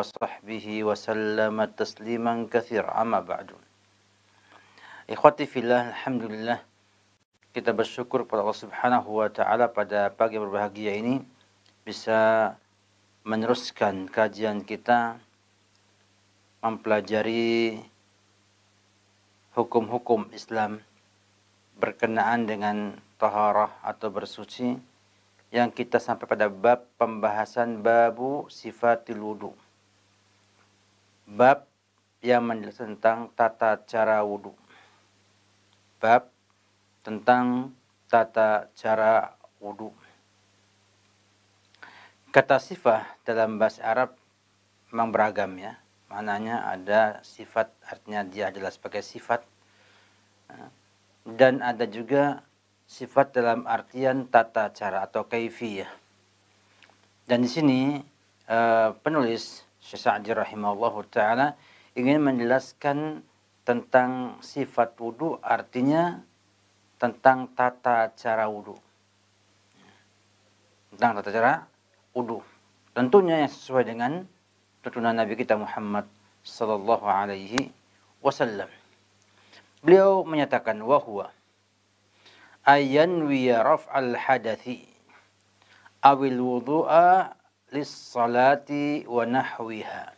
wa sallama tasliman kathir amma ba'du Ikhwati fillah, Alhamdulillah Kita bersyukur kepada Allah subhanahu wa ta'ala pada pagi berbahagia ini Bisa meneruskan kajian kita Mempelajari hukum-hukum Islam Berkenaan dengan taharah atau bersuci Yang kita sampai pada bab pembahasan babu sifatil wudhu Bab yang menjelaskan tentang tata cara wudhu. Bab tentang tata cara wudhu. Kata sifat dalam bahasa Arab memang beragam ya. Maknanya ada sifat, artinya dia adalah sebagai sifat. Dan ada juga sifat dalam artian tata cara atau kaifiyah. Dan di sini eh, penulis Syekh Sa'di rahimahullah ta'ala ingin menjelaskan tentang sifat wudhu artinya tentang tata cara wudhu tentang tata cara wudhu tentunya yang sesuai dengan tuntunan Nabi kita Muhammad sallallahu alaihi wasallam beliau menyatakan wahwa ayan raf al hadathi awil wudhu'a lissalati wa nahwiha.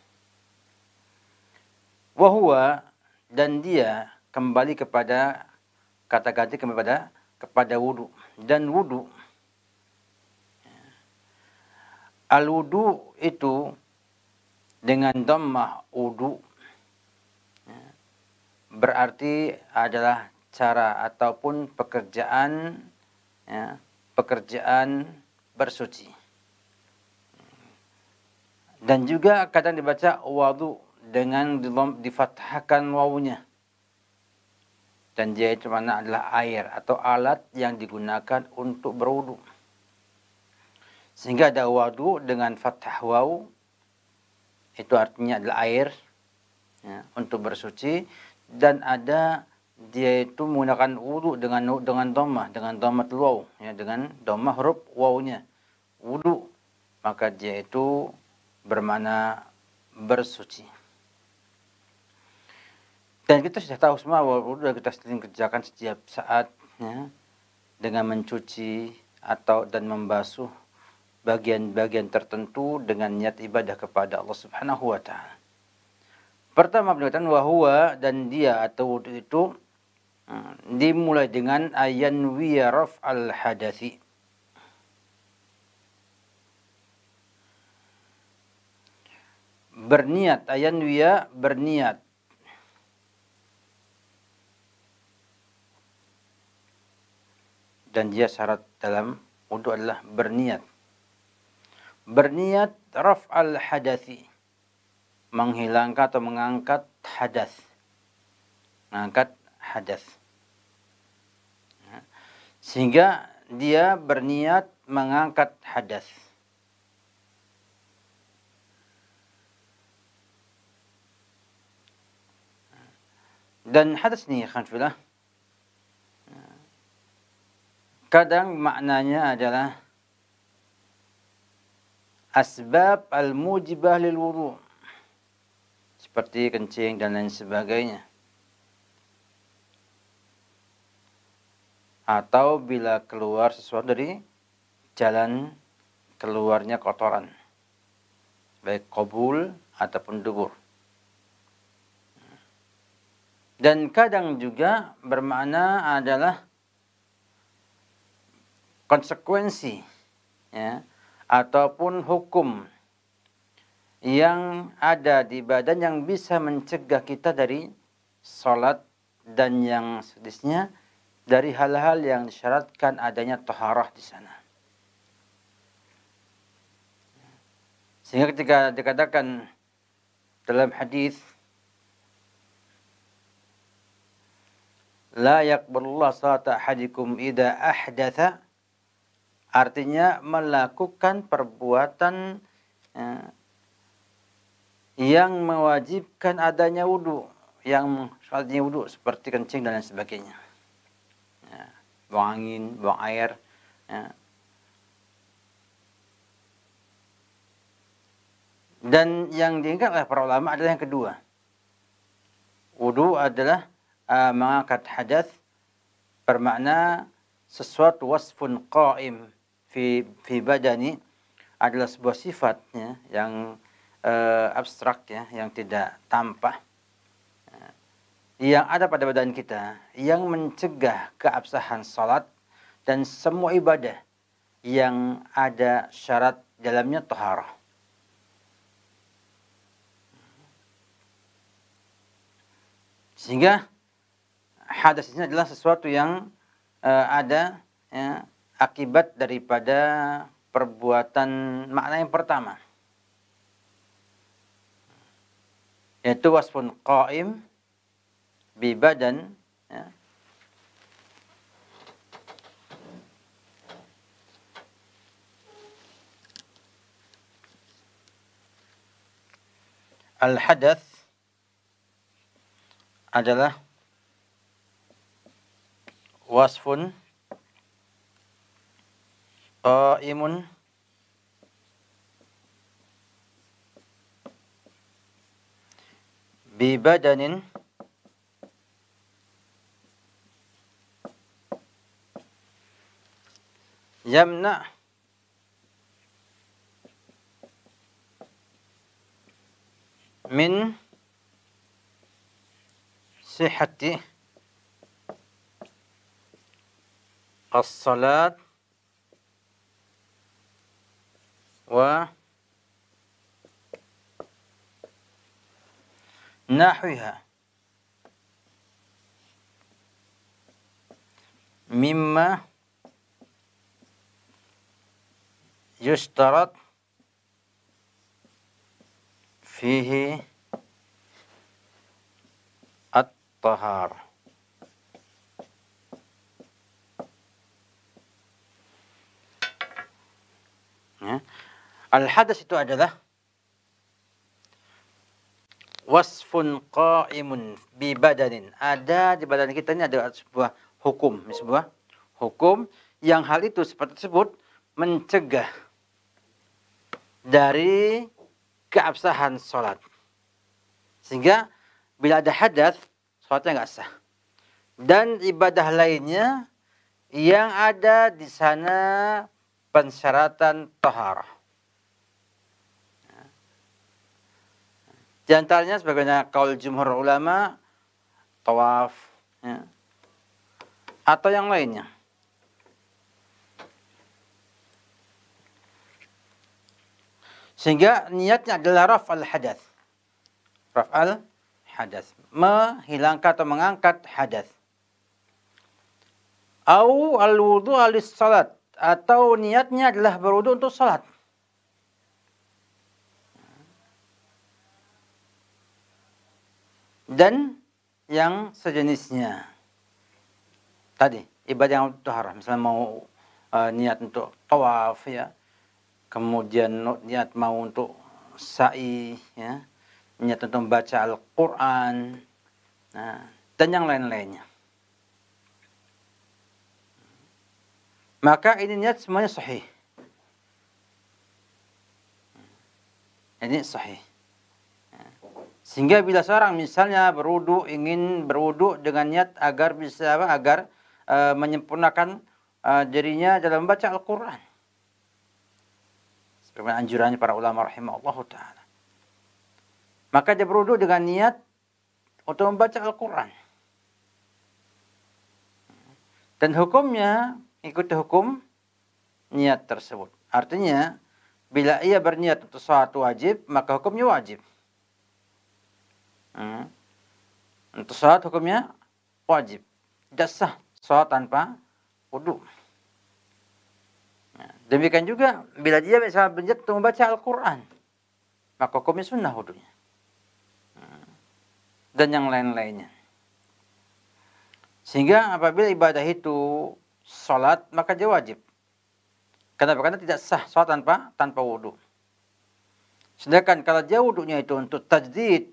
Wahuwa dan dia kembali kepada kata ganti kepada kepada wudu dan wudu al wudu itu dengan dhammah wudu berarti adalah cara ataupun pekerjaan ya, pekerjaan bersuci. Dan juga kadang dibaca wadu dengan difathahkan wawunya. Dan dia itu mana adalah air atau alat yang digunakan untuk berwudu. Sehingga ada wadu dengan fathah waw. Itu artinya adalah air ya, untuk bersuci. Dan ada dia itu menggunakan wudu dengan dengan doma dengan doma waw ya dengan doma huruf wawunya wudu maka dia itu bermana bersuci. Dan kita sudah tahu semua bahwa wudhu kita sering kerjakan setiap saat dengan mencuci atau dan membasuh bagian-bagian tertentu dengan niat ibadah kepada Allah Subhanahu wa taala. Pertama beliau wahwa dan dia atau wudu itu hmm, dimulai dengan ayan wiyaraf al hadasi berniat wia berniat dan dia syarat dalam wudu adalah berniat berniat raf al hadasi menghilangkan atau mengangkat hadas mengangkat hadas sehingga dia berniat mengangkat hadas Dan hadis ini sudah kadang maknanya adalah asbab al-mujibah lil wudu seperti kencing dan lain sebagainya. Atau bila keluar sesuatu dari jalan keluarnya kotoran baik kobul ataupun dubur. Dan kadang juga bermakna adalah konsekuensi ya, ataupun hukum yang ada di badan yang bisa mencegah kita dari sholat dan yang sedisnya dari hal-hal yang disyaratkan adanya toharah di sana. Sehingga ketika dikatakan dalam hadis La yakbulullah salata hadikum ida ahdatha. Artinya melakukan perbuatan eh, yang mewajibkan adanya wudhu. Yang adanya wudhu seperti kencing dan lain sebagainya. Ya, buang angin, buang air. Ya. Dan yang diingat oleh para ulama adalah yang kedua. Wudhu adalah uh, mengangkat hadas bermakna sesuatu wasfun qaim fi fi badani adalah sebuah sifatnya yang uh, abstrak ya, yang tidak tampak e, yang ada pada badan kita yang mencegah keabsahan salat dan semua ibadah yang ada syarat dalamnya taharah. Sehingga hadas ini adalah sesuatu yang uh, ada ya, akibat daripada perbuatan makna yang pertama yaitu wasfun qaim bi badan ya. al hadas adalah وصف قائم ببدن يمنع من صحته الصلاة و نحوها مما يشترط فيه الطهاره Ya. Al-hadas itu adalah wasfun qaimun bi badanin. Ada di badan kita ini ada sebuah hukum, ya, sebuah hukum yang hal itu seperti tersebut mencegah dari keabsahan sholat. Sehingga bila ada hadas, sholatnya nggak sah. Dan ibadah lainnya yang ada di sana pensyaratan toharah. Di antaranya sebagainya kaul jumhur ulama, tawaf, ya. atau yang lainnya. Sehingga niatnya adalah raf al hadas, Raf al hadas, Menghilangkan atau mengangkat hadas Au al-wudu al-salat atau niatnya adalah berwudu untuk salat. Dan yang sejenisnya. Tadi ibadah yang untuk haram misalnya mau uh, niat untuk tawaf ya. Kemudian niat mau untuk sa'i ya. Niat untuk membaca Al-Qur'an. Nah, dan yang lain-lainnya. maka ini niat semuanya sahih. Ini sahih. Sehingga bila seorang misalnya berwudu ingin berwudu dengan niat agar bisa apa, agar uh, menyempurnakan uh, dirinya dalam membaca Al-Qur'an. Seperti anjurannya para ulama rahimahullah taala. Maka dia berwudu dengan niat untuk membaca Al-Qur'an. Dan hukumnya ikuti hukum niat tersebut. Artinya, bila ia berniat untuk sesuatu wajib, maka hukumnya wajib. Hmm. Untuk sholat hukumnya wajib. Tidak sah sholat tanpa wudhu. Nah, demikian juga, bila dia bisa berniat untuk membaca Al-Quran, maka hukumnya sunnah wudhunya. Hmm. Dan yang lain-lainnya. Sehingga apabila ibadah itu sholat maka dia wajib. Kenapa? Karena tidak sah sholat tanpa tanpa wudhu. Sedangkan kalau dia wudhunya itu untuk tajdid,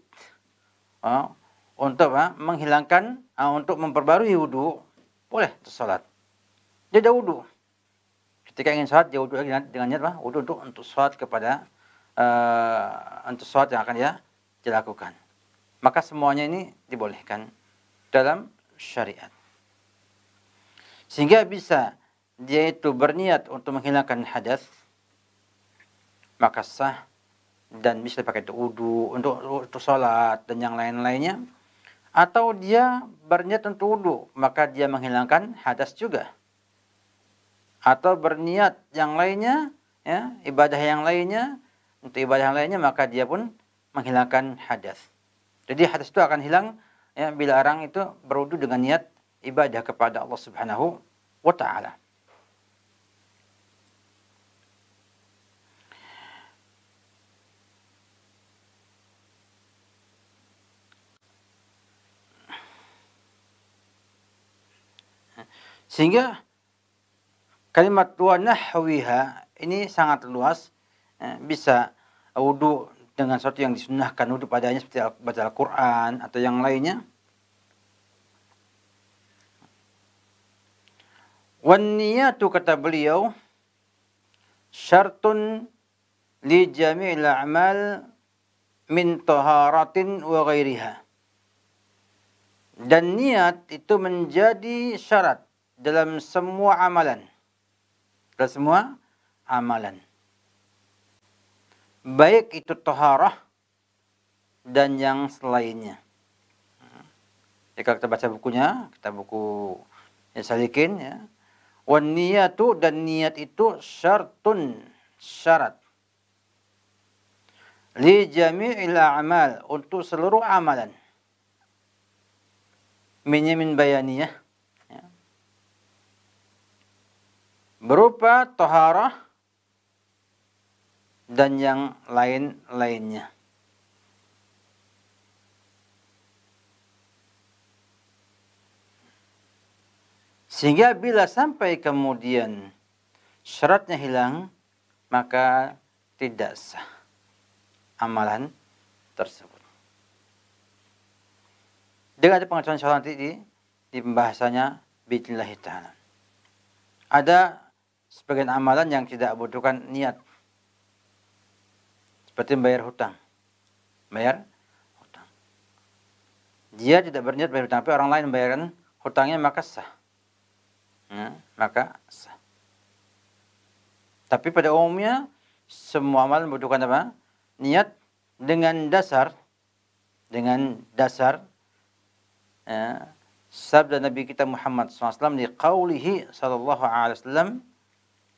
uh, untuk uh, menghilangkan, uh, untuk memperbarui wudhu, boleh sholat. Dia jauh wudhu. Ketika ingin sholat, dia wudhu lagi dengan niat apa? Wudhu untuk, untuk sholat kepada, uh, untuk sholat yang akan dia, dia lakukan. Maka semuanya ini dibolehkan dalam syariat sehingga bisa dia itu berniat untuk menghilangkan hadas maka sah dan bisa pakai itu wudu untuk untuk sholat dan yang lain-lainnya atau dia berniat untuk wudu maka dia menghilangkan hadas juga atau berniat yang lainnya ya ibadah yang lainnya untuk ibadah yang lainnya maka dia pun menghilangkan hadas jadi hadas itu akan hilang ya bila orang itu berwudu dengan niat ibadah kepada Allah Subhanahu wa taala. Sehingga kalimat dua nahwiha ini sangat luas eh, bisa wudhu dengan sesuatu yang disunahkan wudhu padanya seperti baca Al-Quran atau yang lainnya Wan niyatu kata beliau syartun li jami'il a'mal min taharatin wa ghairiha. Dan niat itu menjadi syarat dalam semua amalan. Dalam semua amalan. Baik itu taharah dan yang selainnya. Jika kita baca bukunya, kita buku ya, Salikin ya, Wan niyatu dan niat itu syartun syarat. Li jami'il a'mal untuk seluruh amalan. Minnya min bayaniyah. Ya. Berupa toharah dan yang lain-lainnya. Sehingga bila sampai kemudian syaratnya hilang, maka tidak sah amalan tersebut. Dengan ada pengecualian syarat nanti di, di pembahasannya bismillah ta'ala. Ada sebagian amalan yang tidak butuhkan niat. Seperti membayar hutang. Bayar hutang. Dia tidak berniat bayar hutang, tapi orang lain membayarkan hutangnya maka sah ya, maka sah. Tapi pada umumnya semua amal membutuhkan apa? Niat dengan dasar dengan dasar ya, sabda Nabi kita Muhammad SAW di qawlihi sallallahu alaihi wasallam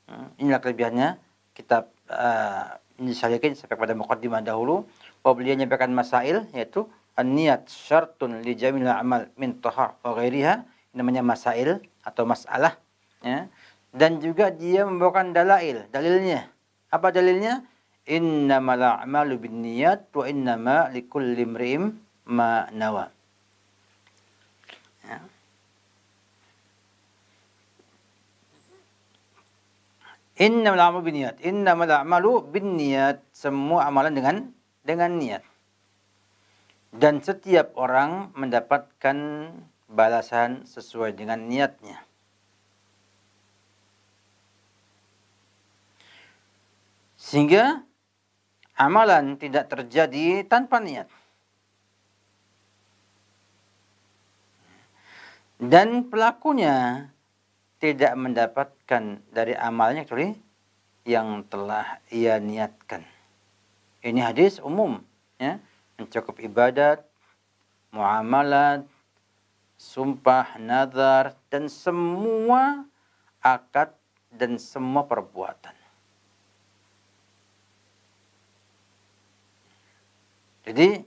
ya, inilah kelebihannya kita uh, eh, disalihkan sampai pada mukaddimah dahulu bahwa beliau menyampaikan masail yaitu niat syartun li amal min tahar wa ghairiha namanya masail atau masalah ya. dan juga dia membawakan dalail dalilnya apa dalilnya innamal a'malu binniyat wa innama likulli imrin ma nawa ya. Innamal a'malu binniyat. Innamal a'malu binniyat. Semua amalan dengan dengan niat. Dan setiap orang mendapatkan balasan sesuai dengan niatnya. Sehingga amalan tidak terjadi tanpa niat. Dan pelakunya tidak mendapatkan dari amalnya kecuali yang telah ia niatkan. Ini hadis umum ya, mencakup ibadat, muamalat, sumpah, nazar, dan semua akad dan semua perbuatan. Jadi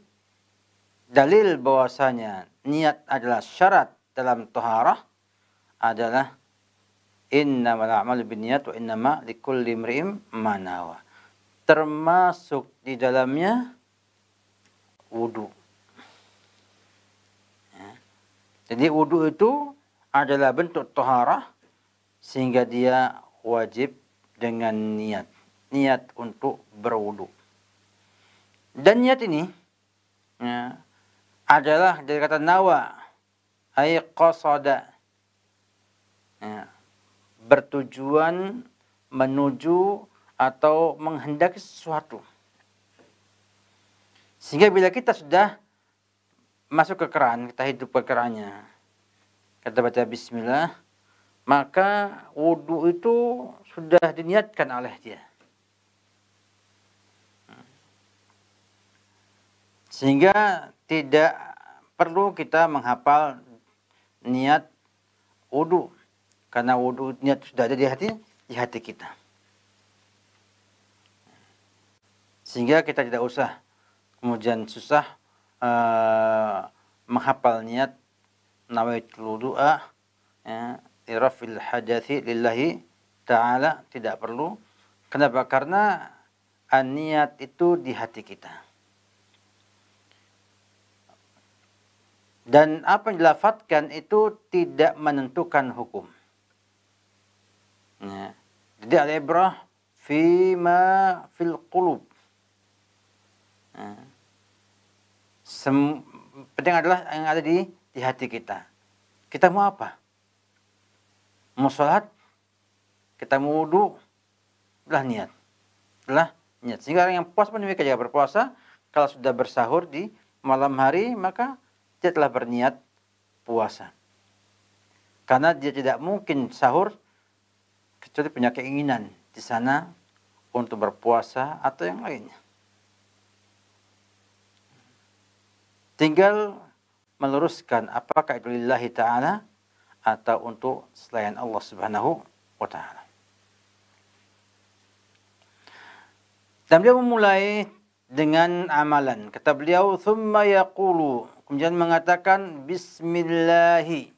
dalil bahwasanya niat adalah syarat dalam toharah adalah malamal bin niat wa innama likulli imri'im manawa. Termasuk di dalamnya wudhu. Jadi wudhu itu adalah bentuk toharah sehingga dia wajib dengan niat. Niat untuk berwudhu. Dan niat ini ya, adalah dari kata nawa ay qasada ya, bertujuan menuju atau menghendaki sesuatu. Sehingga bila kita sudah masuk ke keran, kita hidup ke kerannya. Kita baca bismillah, maka wudhu itu sudah diniatkan oleh dia. Sehingga tidak perlu kita menghafal niat wudhu. Karena wudhu niat sudah ada di hati, di hati kita. Sehingga kita tidak usah kemudian susah Eh, menghafal niat nawaitul doa ah, ya irafil hajati lillahi ta'ala tidak perlu kenapa karena niat itu di hati kita dan apa yang dilafatkan itu tidak menentukan hukum ya. jadi al-ibrah fima fil qulub ya Sem penting adalah yang ada di, di hati kita. Kita mau apa? Mau sholat, kita mau wudhu, belah niat. belah niat. Sehingga orang yang puas pun demikian juga berpuasa, kalau sudah bersahur di malam hari, maka dia telah berniat puasa. Karena dia tidak mungkin sahur kecuali punya keinginan di sana untuk berpuasa atau yang lainnya. Tinggal meluruskan apakah itu lillahi ta'ala atau untuk selain Allah subhanahu wa ta'ala. Dan beliau memulai dengan amalan. Kata beliau, "Thumma yaqulu." Kemudian mengatakan bismillahi.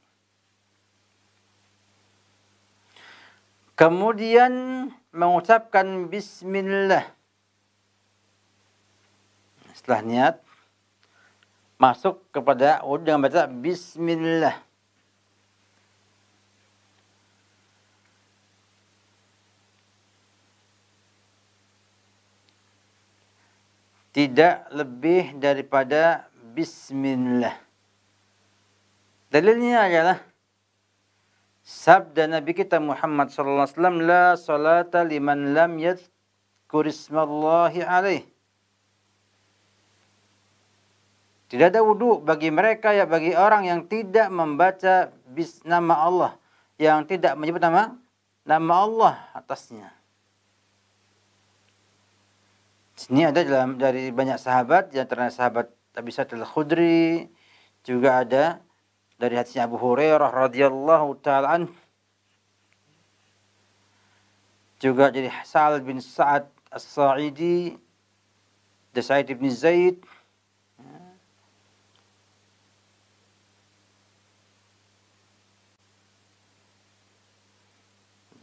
Kemudian mengucapkan bismillah. Setelah niat masuk kepada wudhu oh, dengan baca Bismillah. Tidak lebih daripada Bismillah. Dalilnya adalah sabda Nabi kita Muhammad sallallahu alaihi wasallam la salata liman lam yadhkur ismallahi alaihi Tidak ada wudhu bagi mereka ya bagi orang yang tidak membaca bis nama Allah. Yang tidak menyebut nama nama Allah atasnya. Ini ada dalam dari banyak sahabat, yang terkenal sahabat Abi Sa'id Khudri, juga ada dari hadisnya Abu Hurairah radhiyallahu taala Juga jadi Sal bin Sa'ad As-Sa'idi, Sa'id bin Zaid,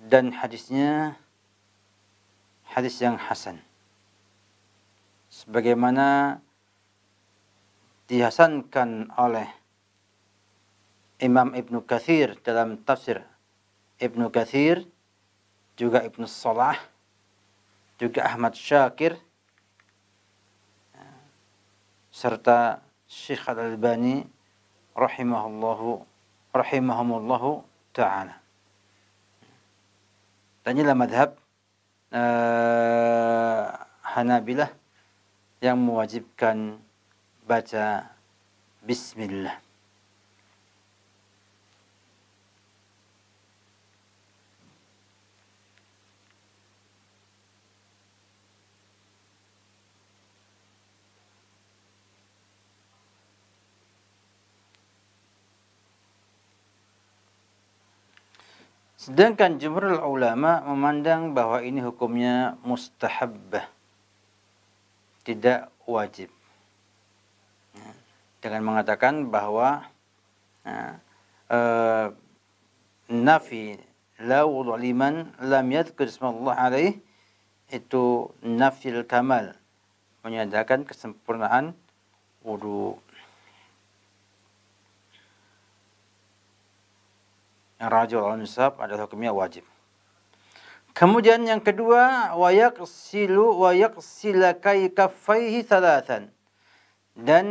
dan hadisnya hadis yang hasan. Sebagaimana dihasankan oleh Imam Ibn Kathir dalam tafsir Ibn Kathir, juga Ibn Salah, juga Ahmad Syakir, serta Syekh Al-Albani rahimahullahu rahimahumullahu ta'ala. Inilah madhab uh, Hanabilah yang mewajibkan baca Bismillah. Sedangkan jumhur ulama memandang bahwa ini hukumnya mustahabbah. Tidak wajib. Ya. Dengan mengatakan bahwa ya, eh, nafi la wudu liman lam yadhkur ismallah alaih itu nafil kamal menyatakan kesempurnaan wudhu. rajul al nisab adalah hukumnya wajib. Kemudian yang kedua, wayak silu wayak silakai kafaihi salatan dan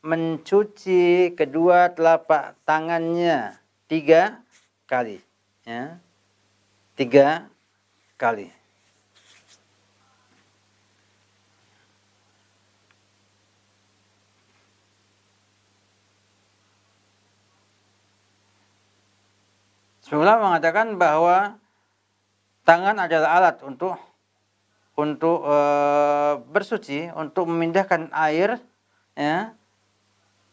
mencuci kedua telapak tangannya tiga kali, ya, tiga kali. Semula mengatakan bahwa tangan adalah alat untuk untuk e, bersuci, untuk memindahkan air ya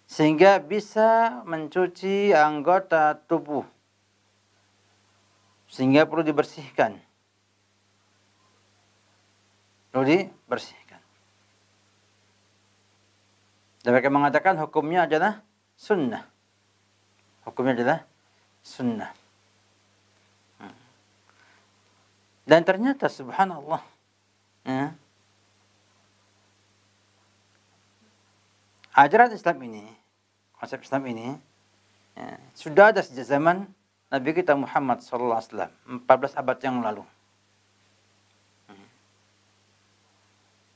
sehingga bisa mencuci anggota tubuh sehingga perlu dibersihkan. Perlu dibersihkan. Dan mereka mengatakan hukumnya adalah sunnah. Hukumnya adalah sunnah. Dan ternyata subhanallah. Ya, ajaran Islam ini, konsep Islam ini ya, sudah ada sejak zaman Nabi kita Muhammad SAW alaihi wasallam 14 abad yang lalu.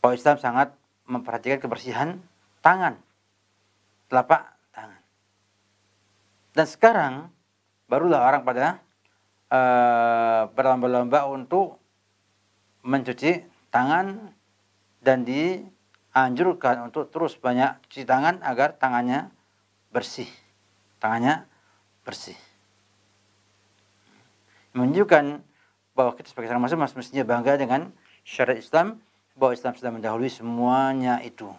Kalau Islam sangat memperhatikan kebersihan tangan, telapak tangan. Dan sekarang barulah orang pada uh, berlomba-lomba untuk mencuci tangan dan dianjurkan untuk terus banyak cuci tangan agar tangannya bersih. Tangannya bersih. Menunjukkan bahwa kita sebagai seorang muslim mestinya bangga dengan syariat Islam bahwa Islam sudah mendahului semuanya itu.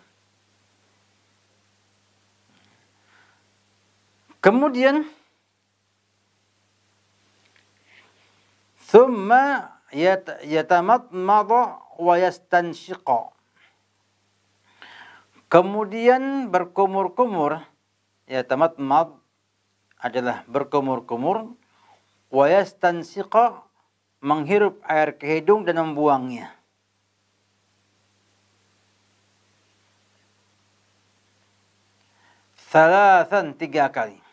Kemudian Thumma yat yatamatmadu wa yastanshiqa. Kemudian berkumur-kumur, ya tamat mad adalah berkumur-kumur, wa yastansiqa menghirup air ke hidung dan membuangnya. Salasan tiga kali.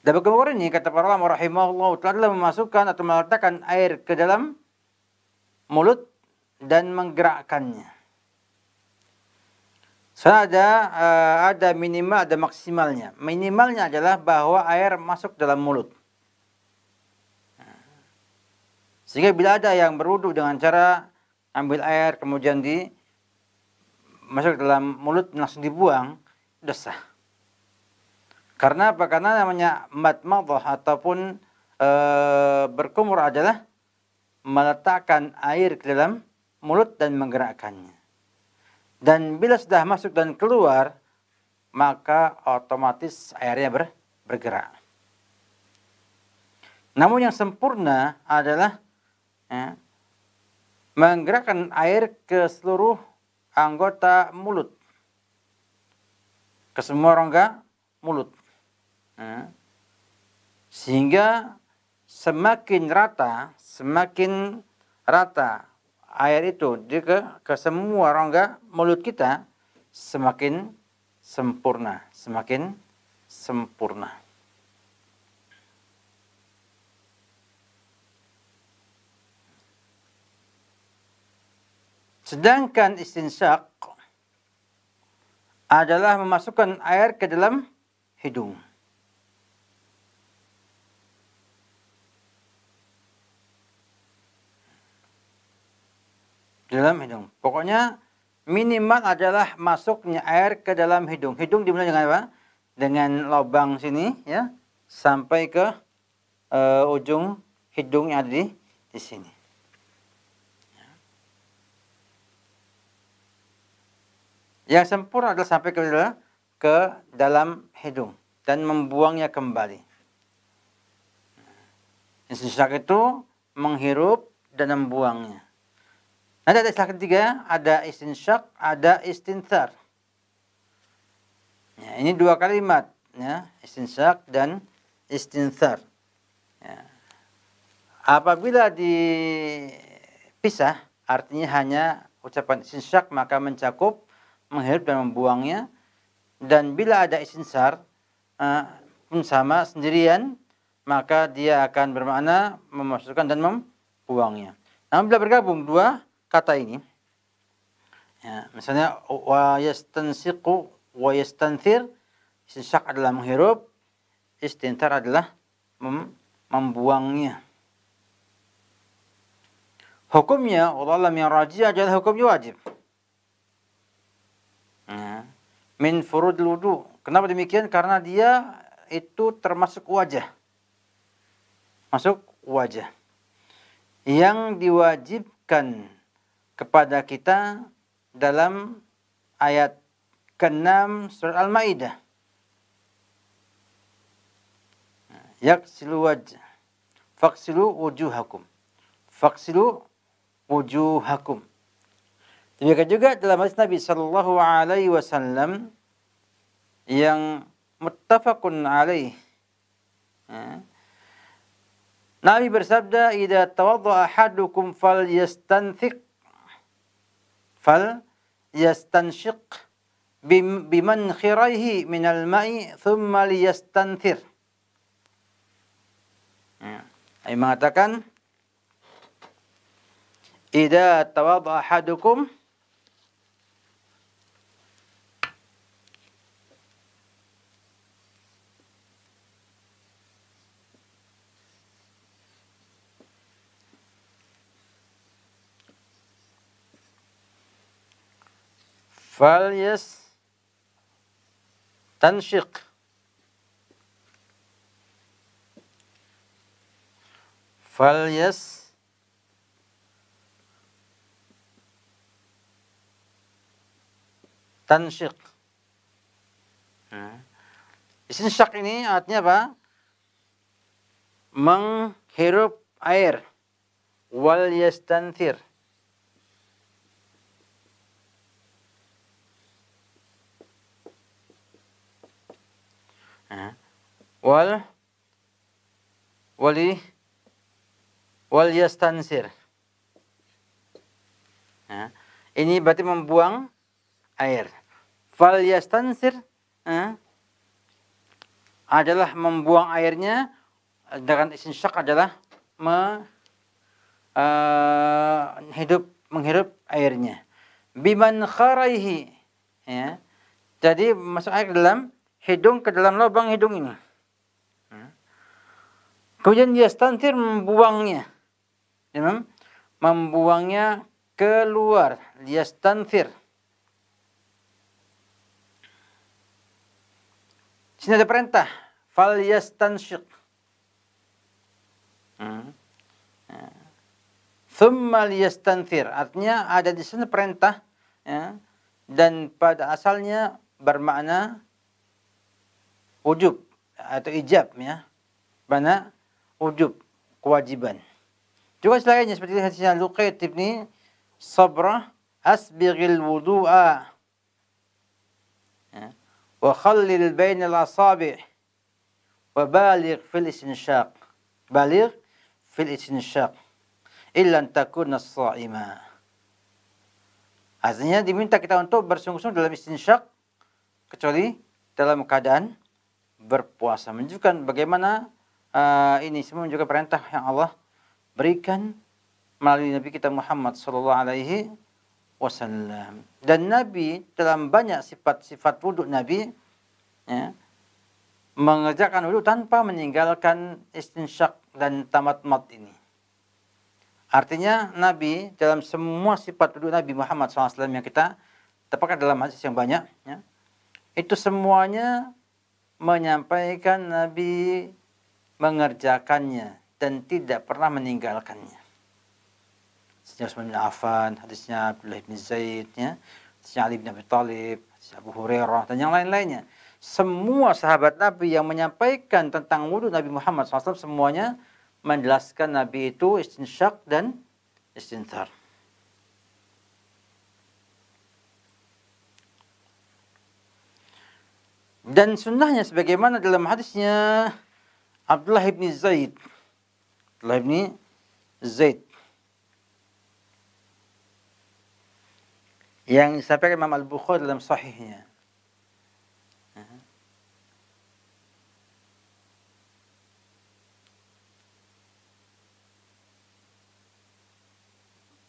Dan bagaimana kata para ulama rahimahullah telah memasukkan atau meletakkan air ke dalam mulut dan menggerakkannya. Sana ada uh, eh, ada minimal ada maksimalnya. Minimalnya adalah bahwa air masuk dalam mulut. Sehingga bila ada yang berwudu dengan cara ambil air kemudian di masuk dalam mulut langsung dibuang, sah. Karena apa? Karena namanya matmadah ataupun e, berkumur adalah meletakkan air ke dalam mulut dan menggerakkannya. Dan bila sudah masuk dan keluar, maka otomatis airnya ber, bergerak. Namun yang sempurna adalah ya, menggerakkan air ke seluruh anggota mulut, ke semua rongga mulut sehingga semakin rata, semakin rata air itu di ke, ke semua rongga mulut kita semakin sempurna, semakin sempurna. Sedangkan istinsak adalah memasukkan air ke dalam hidung. dalam hidung. Pokoknya minimal adalah masuknya air ke dalam hidung. Hidung dimulai dengan apa? Dengan lubang sini ya sampai ke uh, ujung hidung yang ada di, di sini. Ya. Yang sempurna adalah sampai ke, ke dalam hidung dan membuangnya kembali. Insya itu menghirup dan membuangnya. Nah, Ada istilah ketiga, ada istinsyak, ada istinsar. Ya, ini dua kalimat, ya, istinsyak dan istinsar. Ya. Apabila dipisah, artinya hanya ucapan istinsyak maka mencakup menghirup dan membuangnya. Dan bila ada istinsar uh, eh, pun sama sendirian, maka dia akan bermakna memasukkan dan membuangnya. Namun bila bergabung dua kata ini. Ya, misalnya wa yastansiqu wa yastanthir istinsaq adalah menghirup, istintar adalah mem membuangnya. Hukumnya Allah yang raji adalah hukumnya wajib. Ya. Min furud wudu. Kenapa demikian? Karena dia itu termasuk wajah. Masuk wajah. Yang diwajibkan kepada kita dalam ayat ke-6 surat Al-Maidah. Yaksilu wajah. Faksilu wujuhakum. Faksilu wujuhakum. Demikian juga dalam hadis Nabi sallallahu alaihi wasallam yang muttafaqun alaih. Nabi bersabda, "Idza tawadda ahadukum yastanthiq فليستنشق بمن خريه من الماء ثم ليستنثر اه، أي ما تكن إذا توضأ أحدكم falyas yas tanshiq fal tanshiq hmm. isin syak ini artinya apa menghirup air wal yastanthir wal wali wal yastansir nah, ini berarti membuang air fal yastansir nah, adalah membuang airnya dengan istinsyak adalah me, uh, hidup menghirup airnya biman kharaihi ya jadi masuk air dalam hidung ke dalam lubang hidung ini. Ya. Kemudian dia stansir membuangnya. Ya, membuangnya keluar. Dia stantir. Sini ada perintah. Fal yastanshiq. Hmm. Ya. Ya. Thumma Artinya ada di sana perintah. Ya, dan pada asalnya bermakna wujub atau ijab ya. Mana wujub kewajiban. Juga selainnya seperti yang Luqayt ibni Sabrah asbiril wudu'a ya. wa khallil al asabi' wa baligh fil istinshaq. Baligh fil istinshaq illa takuna shaima. Artinya diminta kita untuk bersungguh-sungguh dalam istinshaq kecuali dalam keadaan berpuasa. Menunjukkan bagaimana uh, ini semua menunjukkan perintah yang Allah berikan melalui Nabi kita Muhammad Shallallahu alaihi wasallam. Dan Nabi dalam banyak sifat-sifat wudhu Nabi ya, mengerjakan wudhu tanpa meninggalkan istinsyak dan tamat mat ini. Artinya Nabi dalam semua sifat wudhu Nabi Muhammad SAW yang kita tepatkan dalam hadis yang banyak, ya, itu semuanya menyampaikan Nabi mengerjakannya dan tidak pernah meninggalkannya. Hadisnya Usman bin Affan, hadisnya Abdullah bin Zaid, ya, hadisnya Ali bin Abi Talib, hadisnya Abu Hurairah dan yang lain-lainnya. Semua sahabat Nabi yang menyampaikan tentang wudhu Nabi Muhammad SAW semuanya menjelaskan Nabi itu istinsyak dan istintar. dan sunnahnya sebagaimana dalam hadisnya Abdullah ibni Zaid. Abdullah ibn Zaid. Yang disampaikan Imam Al-Bukhari dalam sahihnya.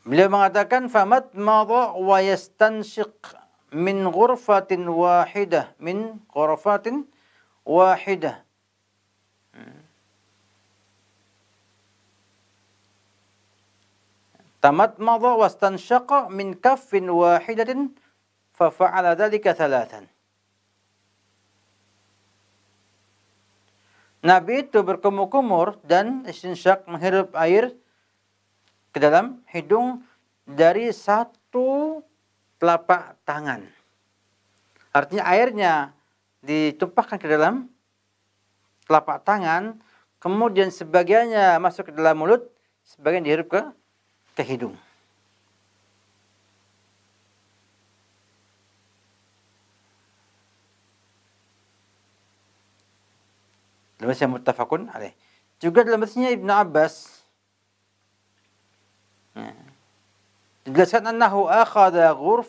Beliau mengatakan famat madha wa min ghurfatin wahidah min ghurfatin wahidah tamat madha wastanshaqa min kaffin wahidatin fa fa'ala dhalika thalathan Nabi itu berkumur-kumur dan istinsyak menghirup air ke dalam hidung dari satu telapak tangan. Artinya airnya ditumpahkan ke dalam telapak tangan, kemudian sebagiannya masuk ke dalam mulut, sebagian dihirup ke ke hidung. Dalam saya muttafaqun alaih. Juga dalam hadisnya Ibnu Abbas. Ya. Dijelaskan annahu akhadha ghurf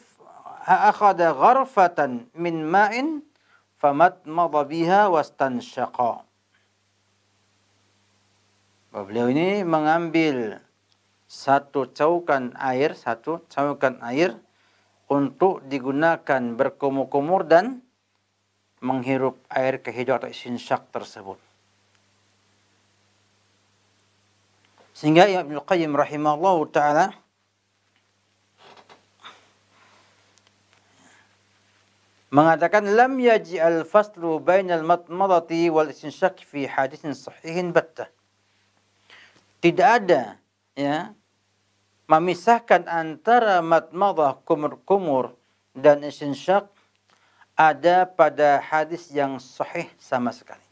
akhadha gharfatan min ma'in famat famatmadha biha wastansyaqa. Bahwa beliau ini mengambil satu cawukan air, satu cawukan air untuk digunakan berkumur-kumur dan menghirup air kehidupan atau sinsyak tersebut. Sehingga Ibn Qayyim rahimahullah ta'ala mengatakan lam al faslu bainal matmadati wal istinsyaq fi hadisin sahihin battah. Tidak ada ya memisahkan antara matmadah kumur-kumur dan istinsyaq ada pada hadis yang sahih sama sekali.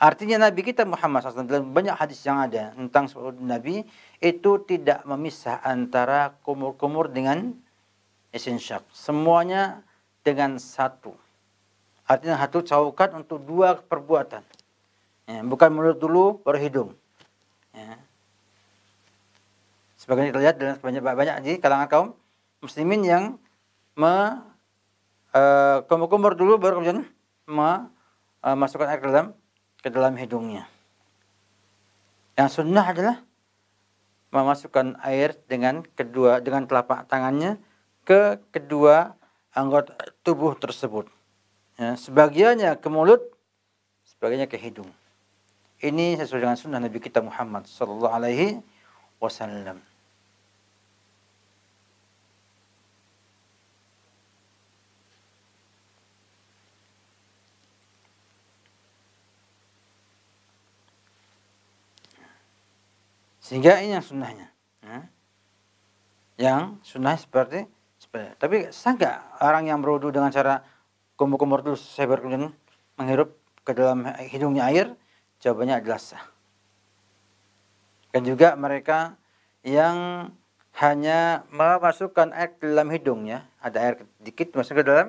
Artinya Nabi kita Muhammad SAW dalam banyak hadis yang ada tentang Nabi itu tidak memisah antara kumur-kumur dengan istinsyaq. Semuanya dengan satu. Artinya satu caukat untuk dua perbuatan. Ya, bukan mulut dulu baru hidung. Ya. Sebagai kita lihat dalam banyak banyak di kalangan kaum muslimin yang me uh, dulu baru kemudian memasukkan e, uh, air ke dalam ke dalam hidungnya. Yang sunnah adalah memasukkan air dengan kedua dengan telapak tangannya ke kedua anggota tubuh tersebut. Ya, sebagiannya ke mulut, sebagiannya ke hidung. Ini sesuai dengan sunnah Nabi kita Muhammad Sallallahu Alaihi Wasallam. Sehingga ini yang sunnahnya. Ya. Yang sunnah seperti Sebenarnya. Tapi saya nggak orang yang berudu dengan cara kumur-kumur dulu saya berkunjung menghirup ke dalam hidungnya air? Jawabannya adalah sah. Dan juga mereka yang hanya memasukkan air ke dalam hidungnya, ada air sedikit masuk ke dalam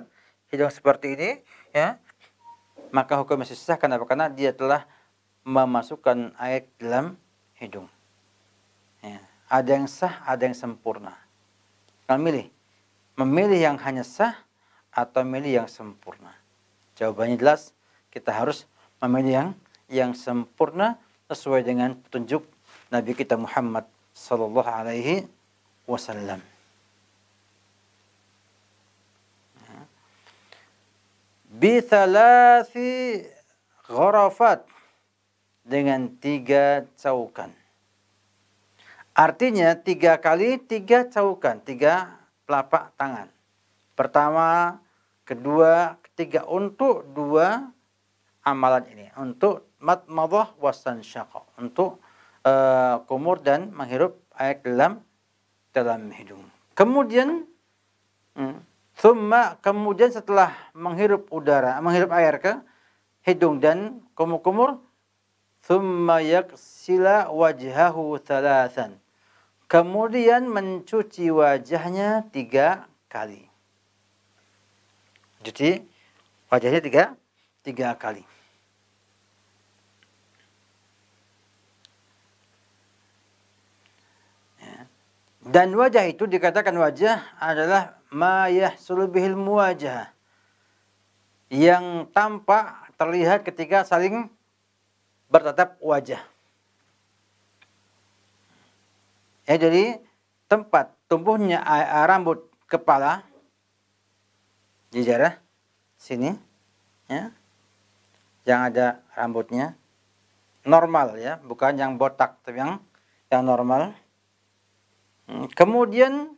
hidung seperti ini, ya, maka hukum masih sah kenapa? Karena dia telah memasukkan air ke dalam hidung. Ya. Ada yang sah, ada yang sempurna. Kalau milih memilih yang hanya sah atau memilih yang sempurna? Jawabannya jelas, kita harus memilih yang yang sempurna sesuai dengan petunjuk Nabi kita Muhammad sallallahu alaihi wasallam. Bi gharafat dengan tiga caukan. Artinya tiga kali tiga caukan, tiga telapak tangan. Pertama, kedua, ketiga untuk dua amalan ini. Untuk matmadah wasan syakoh Untuk uh, kumur dan menghirup air dalam dalam hidung. Kemudian hmm, kemudian setelah menghirup udara, menghirup air ke hidung dan kumur-kumur, thumma yaksila wajhahu thalathan. Kemudian mencuci wajahnya tiga kali. Jadi wajahnya tiga, tiga kali. Ya. Dan wajah itu dikatakan wajah adalah mayah sulubihil wajah Yang tampak terlihat ketika saling bertatap wajah. Ya, jadi tempat tumbuhnya rambut kepala di daerah ya, sini ya. Yang ada rambutnya normal ya, bukan yang botak tapi yang yang normal. Hmm, kemudian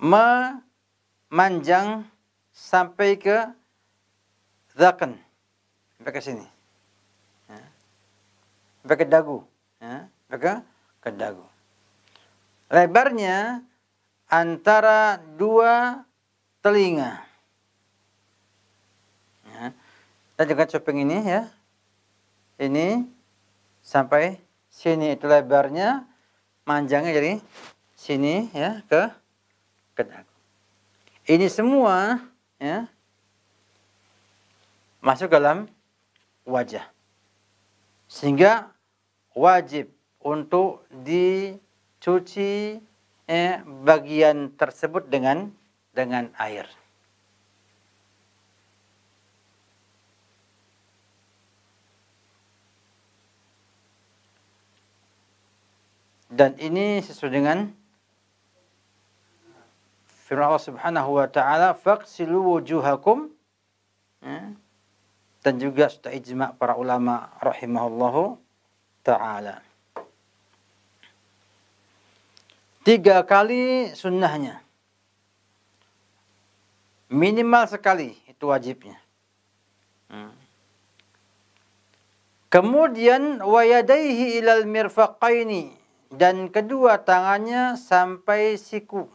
memanjang sampai ke zakan sampai ke sini. Ya. Sampai ke dagu. Ya ke, ke dagu. Lebarnya antara dua telinga. Ya. Kita juga cuping ini ya. Ini sampai sini itu lebarnya, panjangnya jadi sini ya ke ke dagu. Ini semua ya masuk dalam wajah. Sehingga wajib untuk dicuci eh, bagian tersebut dengan dengan air. Dan ini sesuai dengan firman Allah Subhanahu wa taala, "Faghsilu wujuhakum" ya, dan juga sudah ijma para ulama rahimahullahu taala. tiga kali sunnahnya. Minimal sekali itu wajibnya. Hmm. Kemudian wayadaihi ilal mirfaqaini dan kedua tangannya sampai siku.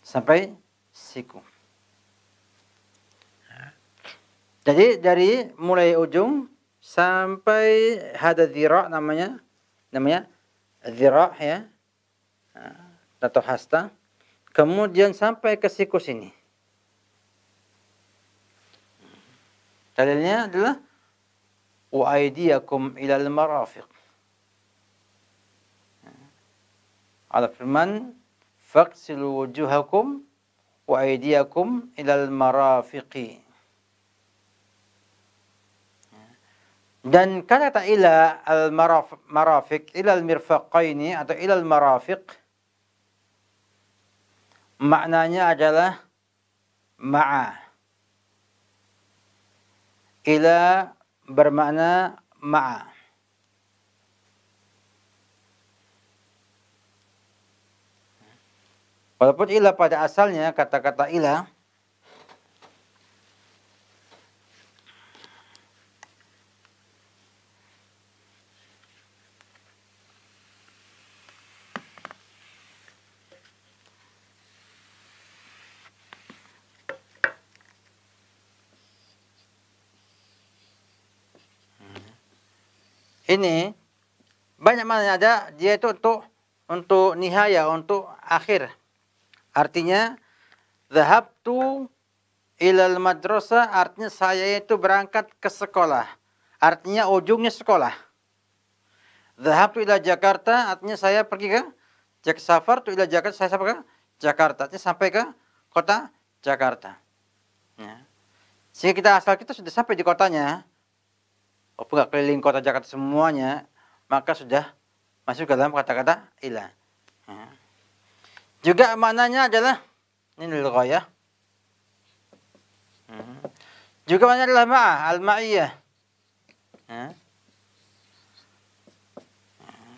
Sampai siku. Jadi dari mulai ujung sampai hadadzirak namanya namanya Zirah ya ah, atau hasta kemudian sampai ke sikus ini dalilnya adalah wa aydiyakum ilal marafiq ah, Allah firman faqsilu wujuhakum wa aydiyakum ilal marafiqi Dan kata ila al maraf, marafik ila al mirfaqaini atau ila al marafik maknanya adalah ma'a. Ila bermakna ma'a. Walaupun ila pada asalnya kata-kata ila ini banyak mana ada dia itu untuk untuk nihaya untuk akhir artinya zahab tu ilal madrosa artinya saya itu berangkat ke sekolah artinya ujungnya sekolah zahab tu ilal Jakarta artinya saya pergi ke Jak safar tu ilal Jakarta saya sampai ke Jakarta artinya sampai ke kota Jakarta ya. sehingga kita asal kita sudah sampai di kotanya walaupun nggak keliling kota Jakarta semuanya, maka sudah masuk ke dalam kata-kata ilah. Ya. Juga maknanya adalah ini dulu ya. Hmm. Juga maknanya adalah ma'ah, al-ma'iyah. Ya. Hmm.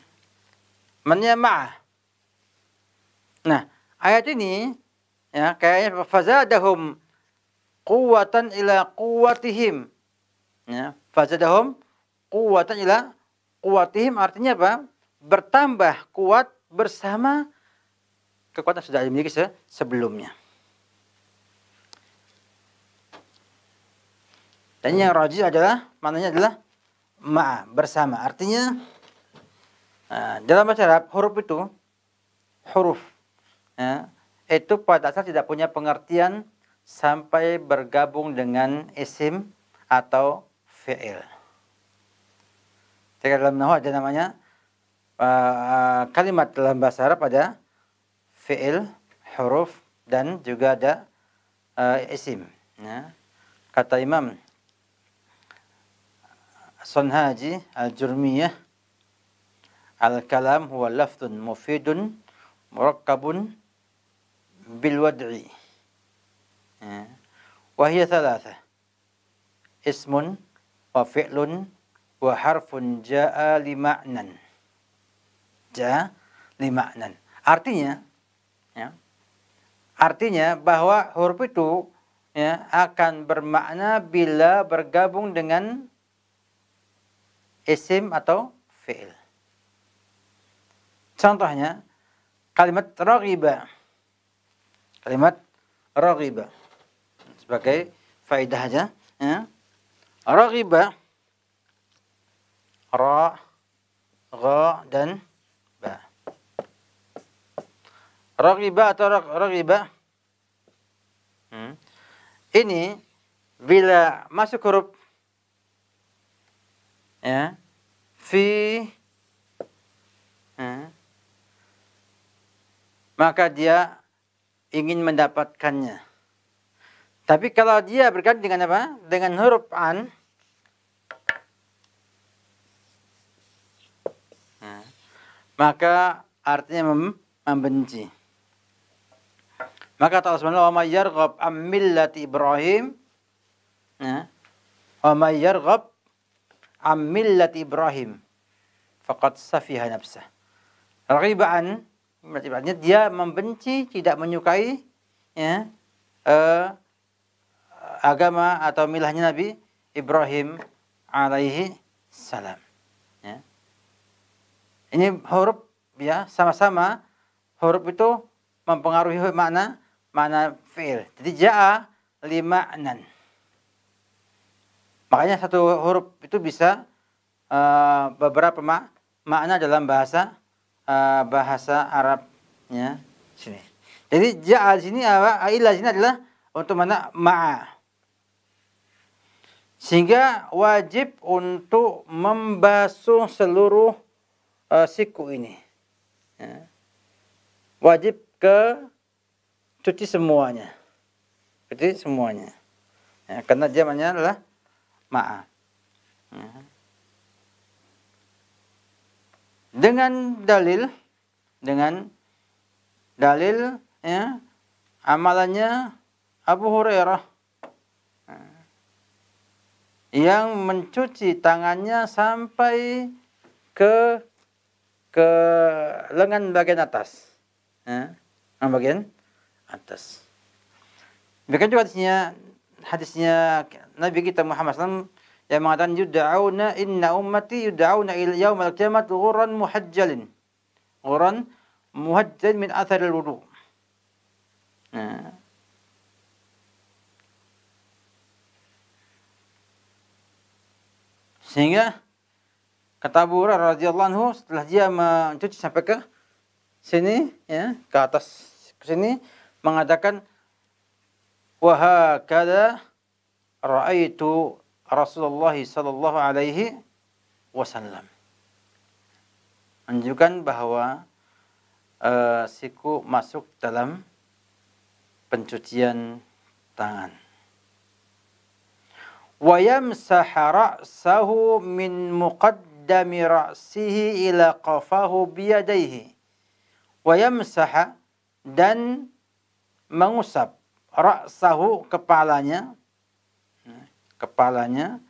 Maknanya ma'ah. Nah, ayat ini ya kayaknya fazadahum kuwatan ila kuwatihim. Ya, Fazadahum kuwatan ila kuwatihim artinya apa? Bertambah kuat bersama kekuatan sudah dimiliki se sebelumnya. Dan yang rajin adalah maknanya adalah ma bersama. Artinya eh, dalam bahasa Arab huruf itu huruf ya, itu pada asal tidak punya pengertian sampai bergabung dengan isim atau fi'il. Jika dalam nahu ada namanya uh, kalimat dalam bahasa Arab ada fi'il, huruf dan juga ada uh, isim. Ya. Kata Imam Sunhaji Al-Jurmiyah Al-kalam huwa lafdun mufidun murakkabun bil wad'i. Ya. Wahia thalatha. Ismun wa fi'lun wa harfun ja'a Ja'a li ma'nan. Artinya ya. Artinya bahwa huruf itu ya, akan bermakna bila bergabung dengan isim atau fi'il. Contohnya kalimat raghiba. Kalimat raghiba. Sebagai faedah aja, ya. Ragiba ra gha dan ba. Ragiba atau ragiba? Hmm. Ini bila masuk huruf ya fi hmm. maka dia ingin mendapatkannya tapi kalau dia berganti dengan apa? Dengan huruf an. Nah, maka artinya mem membenci. Maka Allah Subhanahu wa ta'ala yarghab am millati Ibrahim. Nah, wa may yarghab am millati Ibrahim faqad safiha nafsah. Raghiban artinya dia membenci, tidak menyukai ya, uh, agama atau milahnya Nabi Ibrahim alaihi salam. Ya. Ini huruf ya sama-sama huruf itu mempengaruhi makna makna fi'il. Jadi ja'a lima'nan. Makanya satu huruf itu bisa uh, beberapa mak makna dalam bahasa uh, bahasa Arabnya sini. Jadi ja'a di sini apa? Ila sini adalah untuk mana ma'a. Sehingga wajib untuk membasuh seluruh uh, siku ini. Ya. Wajib ke cuci semuanya. Cuci semuanya. Ya, karena zamannya adalah maaf. Ya. Dengan dalil, dengan dalil ya, amalannya Abu Hurairah yang mencuci tangannya sampai ke ke lengan bagian atas. Ya, bagian atas. Bukan juga hadisnya hadisnya Nabi kita Muhammad SAW yang mengatakan yud'auna inna ummati yud'auna ila yaumil qiyamati ghuran muhajjalin. Ghuran muhajjalin min al wudu. Nah, Sehingga kata Abu Hurairah radhiyallahu anhu setelah dia mencuci sampai ke sini ya, ke atas ke sini mengatakan wahakada hakada raaitu Rasulullah sallallahu alaihi wasallam. Menunjukkan bahwa uh, siku masuk dalam pencucian tangan. ويمسح رأسه من مقدم رأسه إلى ila بيديه ويمسح dan mengusap ra'sahu kepalanya kepalanya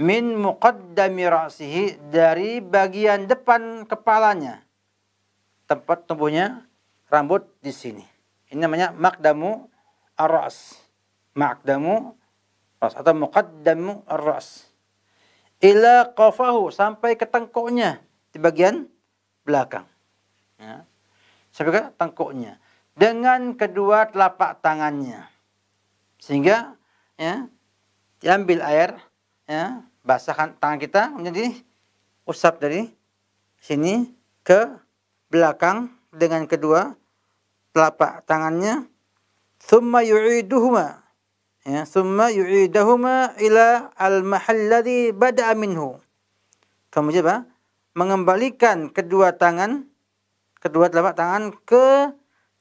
min muqaddami ra'sihi dari bagian depan kepalanya. Tempat tumbuhnya rambut di sini. Ini namanya makdamu aras. Makdamu ras atau muqaddamu ar-ras ila qafahu sampai ke tengkuknya di bagian belakang ya. sampai ke tengkuknya dengan kedua telapak tangannya sehingga ya diambil air ya basahkan tangan kita menjadi usap dari sini ke belakang dengan kedua telapak tangannya thumma yu'iduhuma ya summa yu'iduhuma ila al ladzi bada'a minhu kemudian apa mengembalikan kedua tangan kedua telapak tangan ke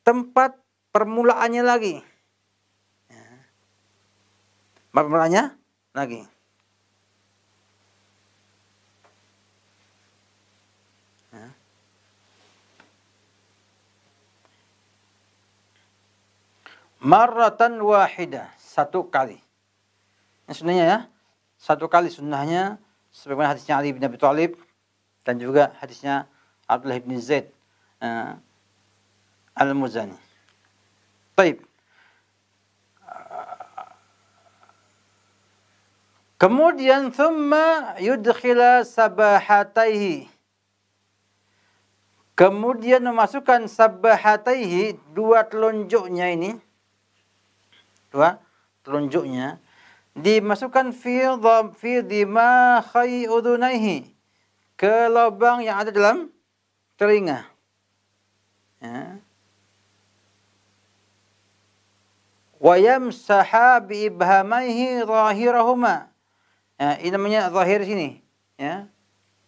tempat permulaannya lagi ya. permulaannya lagi ya. maratan wahidah satu kali. Ini sunnahnya ya. Satu kali sunnahnya sebagaimana hadisnya Ali bin Abi Thalib dan juga hadisnya Abdullah bin Zaid uh, Al-Muzani. Baik. Kemudian thumma yudkhila sabahataihi. Kemudian memasukkan sabahataihi dua telunjuknya ini. Dua telunjuknya dimasukkan fi fi dimakhai udunaihi ke lubang yang ada dalam telinga. Ya. yamsaha bi ibhamaihi zahirahuma. Ya, ini namanya zahir sini, ya.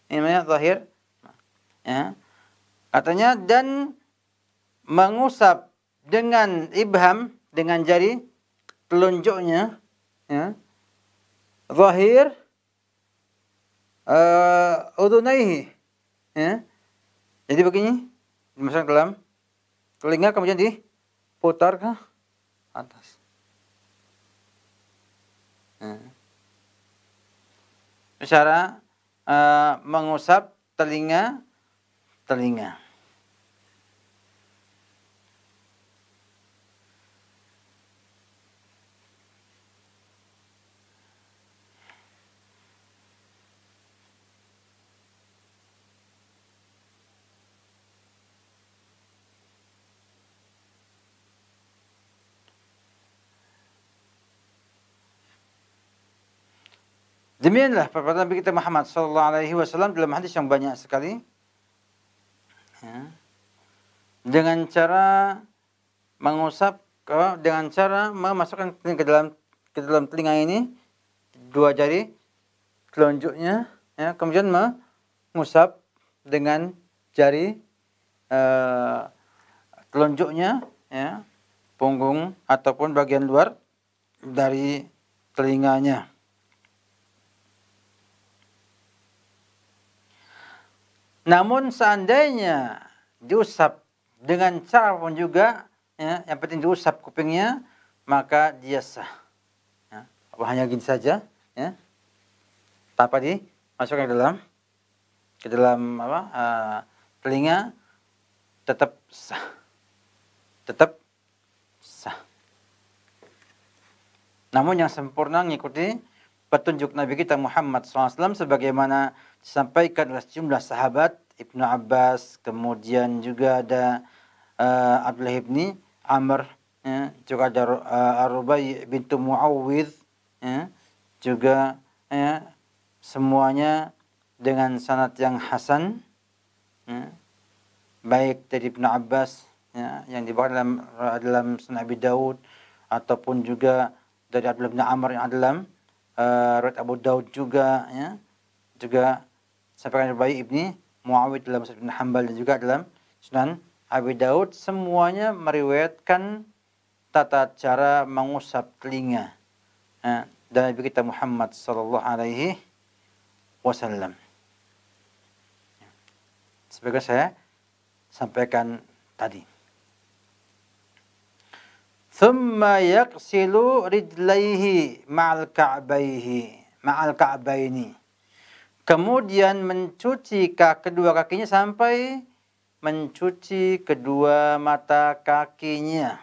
Ini namanya zahir. Ya. Katanya dan mengusap dengan ibham dengan jari telunjuknya ya zahir uh, eh, udunaihi ya jadi begini dimasukkan ke dalam telinga kemudian diputar ke atas ya. cara uh, eh, mengusap telinga telinga Demikianlah perbuatan Nabi kita Muhammad sallallahu alaihi wasallam dalam hadis yang banyak sekali. Ya. Dengan cara mengusap ke, dengan cara memasukkan ke dalam ke dalam telinga ini dua jari telunjuknya ya, kemudian mengusap dengan jari uh, telunjuknya ya, punggung ataupun bagian luar dari telinganya. Namun seandainya diusap dengan cara pun juga, ya, yang penting diusap kupingnya, maka dia sah. Ya, hanya gini saja, ya, tanpa dimasukkan ke dalam ke dalam apa uh, telinga tetap sah, tetap sah. Namun yang sempurna mengikuti petunjuk Nabi kita Muhammad SAW sebagaimana disampaikan oleh sejumlah sahabat Ibnu Abbas, kemudian juga ada uh, Abdullah ibni Amr, ya, juga ada uh, eh, Arubai bintu Muawwid, ya, juga ya, semuanya dengan sanat yang hasan, ya, baik dari Ibnu Abbas ya, yang dibawa dalam dalam Sunan Abi Daud ataupun juga dari Abdullah bin Amr yang ada dalam uh, Abu Daud juga ya juga sampaikan baik ibni Muawid dalam Sunan Ibn Hambal dan juga dalam Sunan Abi Daud semuanya meriwayatkan tata cara mengusap telinga ya, dan Nabi kita Muhammad sallallahu alaihi wasallam. Sebagai saya sampaikan tadi thumma yaksilu rijlaihi ma'al ka'baihi ma'al ka'baini kemudian mencuci kedua kakinya sampai mencuci kedua mata kakinya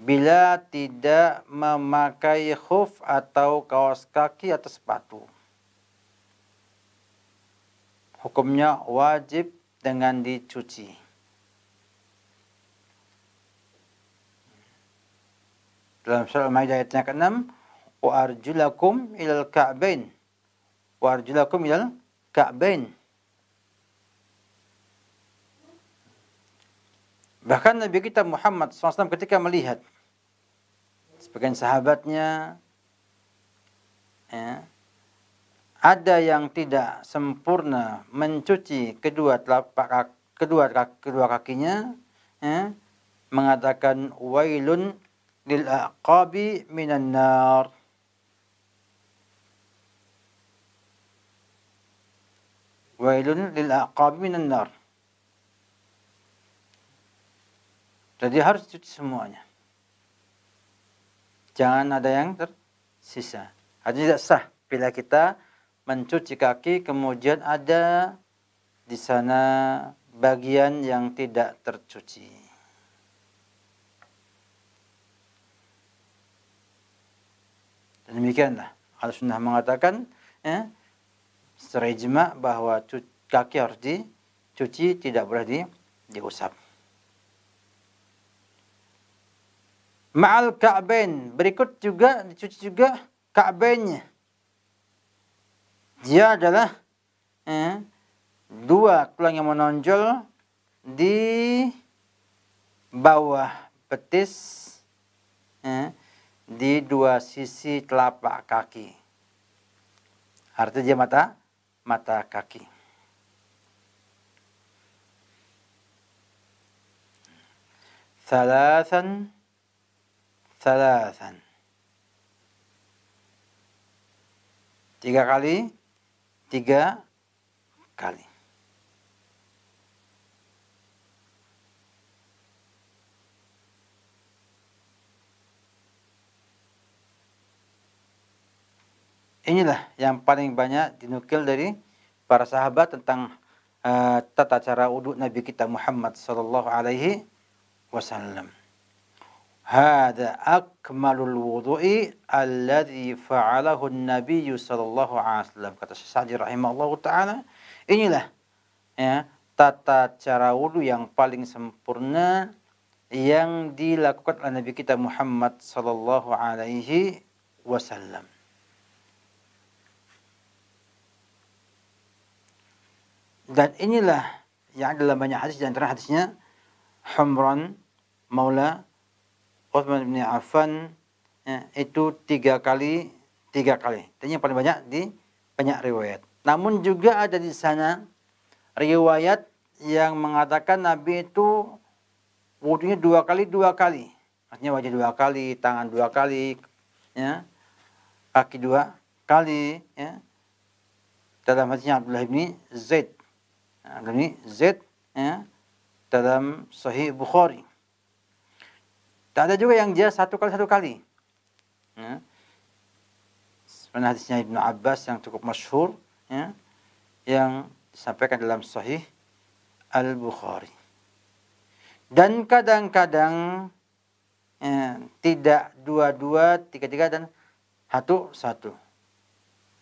bila tidak memakai khuf atau kaos kaki atau sepatu hukumnya wajib dengan dicuci dalam surah Al-Maidah ayat yang ke-6 wa arjulakum ilal ka'bain wa arjulakum ilal ka'bain Bahkan Nabi kita Muhammad SAW ketika melihat sebagian sahabatnya ya, ada yang tidak sempurna mencuci kedua telapak kedua kedua kakinya ya, mengatakan wailun lil aqabi minan nar wailun lil aqabi minan nar jadi harus cuci semuanya jangan ada yang tersisa artinya tidak sah bila kita mencuci kaki kemudian ada di sana bagian yang tidak tercuci Demikianlah. Al-Sunnah mengatakan eh, ya, secara ijma bahwa kaki harus dicuci, tidak boleh di, diusap. Ma'al kaben Berikut juga dicuci juga ka'bainnya. Dia adalah ya, dua tulang yang menonjol di bawah betis ya, di dua sisi telapak kaki. Artinya mata mata kaki. Salasan salasan. Tiga kali, tiga kali. Inilah yang paling banyak dinukil dari para sahabat tentang uh, tata cara wudhu Nabi kita Muhammad sallallahu alaihi wasallam. Hada akmalul wudu'i alladhi fa'alahu Nabi sallallahu alaihi wasallam. Kata Sa'di rahimahullah taala, inilah ya tata cara wudhu yang paling sempurna yang dilakukan oleh Nabi kita Muhammad sallallahu alaihi wasallam. Dan inilah yang dalam banyak hadis dan antara hadisnya Humran Maula Uthman bin Affan ya, itu tiga kali tiga kali. Ini paling banyak di banyak riwayat. Namun juga ada di sana riwayat yang mengatakan Nabi itu wudhunya dua kali dua kali. Artinya wajah dua kali, tangan dua kali, ya, kaki dua kali. Ya. Dalam hadisnya Abdullah bin Zaid agama Z ya, dalam Sahih Bukhari. Tak ada juga yang dia satu kali satu kali. Ya. Sebenarnya hadisnya Ibnu Abbas yang cukup masyhur ya, yang disampaikan dalam Sahih Al Bukhari. Dan kadang-kadang ya, tidak dua-dua, tiga-tiga dan satu satu.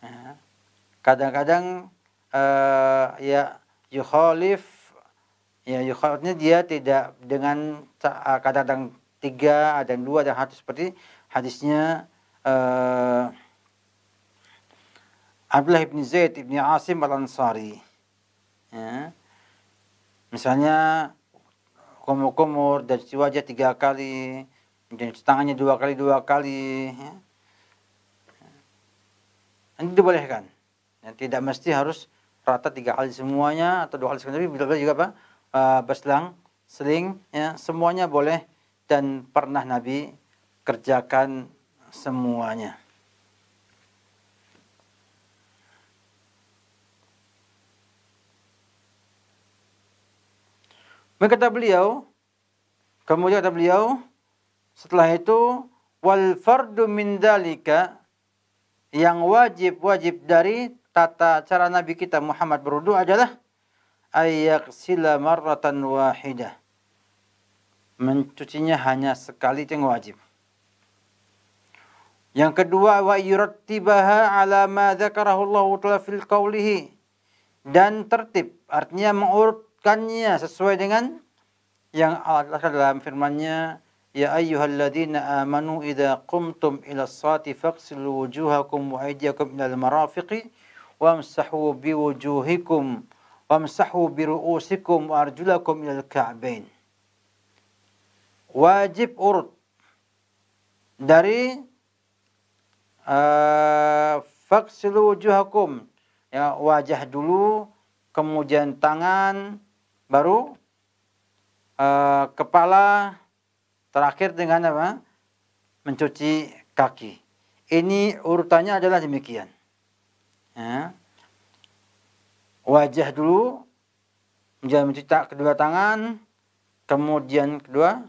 Ya. Kadang-kadang uh, ya yukhalif ya yukhalifnya dia tidak dengan ah, kata yang tiga ada ah, yang dua ada satu seperti hadisnya uh, Abdullah ibn Zaid ibn Asim al Ansari ya. misalnya kumur-kumur dan cuci wajah tiga kali dan cuci tangannya dua kali dua kali ya. Ini dibolehkan. Dan tidak mesti harus rata tiga kali semuanya atau dua kali sekali bila juga apa uh, berselang seling ya semuanya boleh dan pernah Nabi kerjakan semuanya. kata beliau, kemudian kata beliau, setelah itu wal fardu min dalika yang wajib-wajib dari tata cara Nabi kita Muhammad berwudu adalah sila marratan wahidah. Mencucinya hanya sekali itu yang wajib. Yang kedua wa yurtibaha ala ma dzakarahu Allah taala fil qawlihi dan tertib artinya mengurutkannya sesuai dengan yang Allah dalam firman-Nya Ya ayyuhalladzina amanu idza qumtum ila as faghsilu wujuhakum wa aydiyakum ila al-marafiqi وامسحوا biwujuhikum وامسحوا برؤوسكم وارجلكم arjulakum الكعبين ka'bain. Wajib urut dari uh, faksilu wujuhakum ya wajah dulu kemudian tangan baru uh, kepala terakhir dengan apa mencuci kaki ini urutannya adalah demikian ya. wajah dulu menjadi mencuci kedua tangan kemudian kedua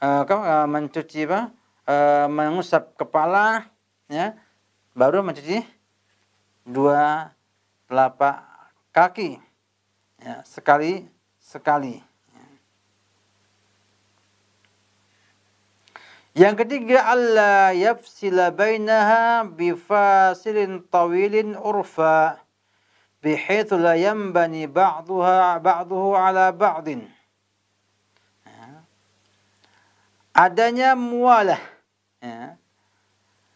uh, mencuci apa uh, mengusap kepala ya baru mencuci dua telapak kaki ya, sekali sekali Yang ketiga Allah yafsila bainaha bifasilin tawilin urfa bihaitsu la yanbani ba'daha ba'dahu ala ba'din. Ya. Adanya mualah ya.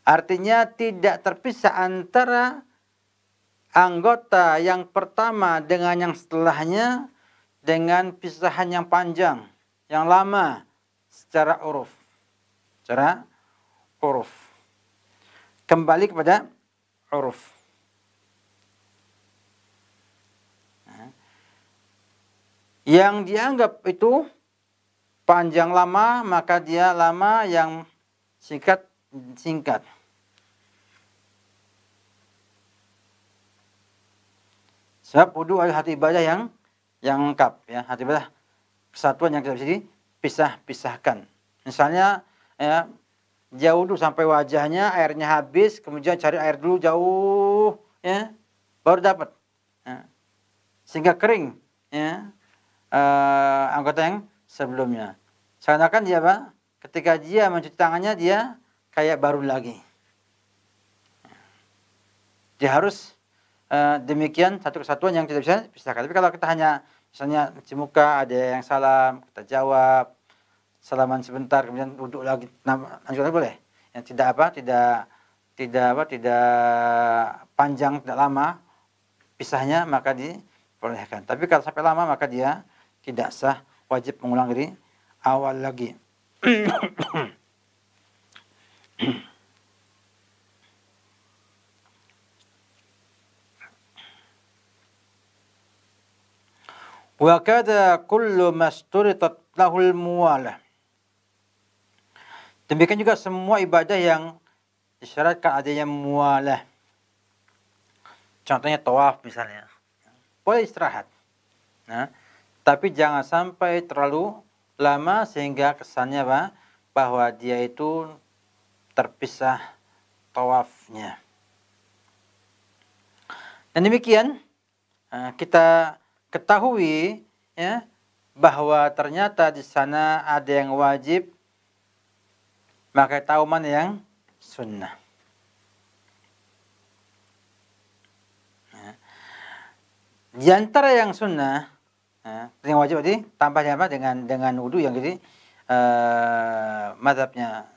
Artinya tidak terpisah antara anggota yang pertama dengan yang setelahnya dengan pisahan yang panjang, yang lama secara uruf secara uruf. Kembali kepada uruf. Nah. Yang dianggap itu panjang lama maka dia lama yang singkat singkat. Sebab wudhu adalah hati ibadah yang yang lengkap ya hati ibadah kesatuan yang kita bisa dipisah-pisahkan. Misalnya ya jauh dulu sampai wajahnya airnya habis kemudian cari air dulu jauh ya baru dapat ya. sehingga kering ya uh, anggota yang sebelumnya seakan-akan dia apa ketika dia mencuci tangannya dia kayak baru lagi dia harus uh, demikian satu kesatuan yang tidak bisa pisahkan tapi kalau kita hanya misalnya cuci muka ada yang salam kita jawab salaman sebentar kemudian duduk lagi nah, lanjut lagi boleh yang tidak apa tidak tidak apa tidak panjang tidak lama pisahnya maka perolehkan tapi kalau sampai lama maka dia tidak sah wajib mengulang dari awal lagi Wa kada kullu masturitat lahul muwalah Demikian juga semua ibadah yang disyaratkan adanya mualah. Contohnya tawaf misalnya. Boleh istirahat. Nah, tapi jangan sampai terlalu lama sehingga kesannya apa? bahwa dia itu terpisah tawafnya. Dan demikian eh, kita ketahui ya bahwa ternyata di sana ada yang wajib maka tauman yang sunnah. Nah. Di antara yang sunnah, nah, yang wajib tadi tambah apa dengan dengan wudhu yang jadi uh, eh, madhabnya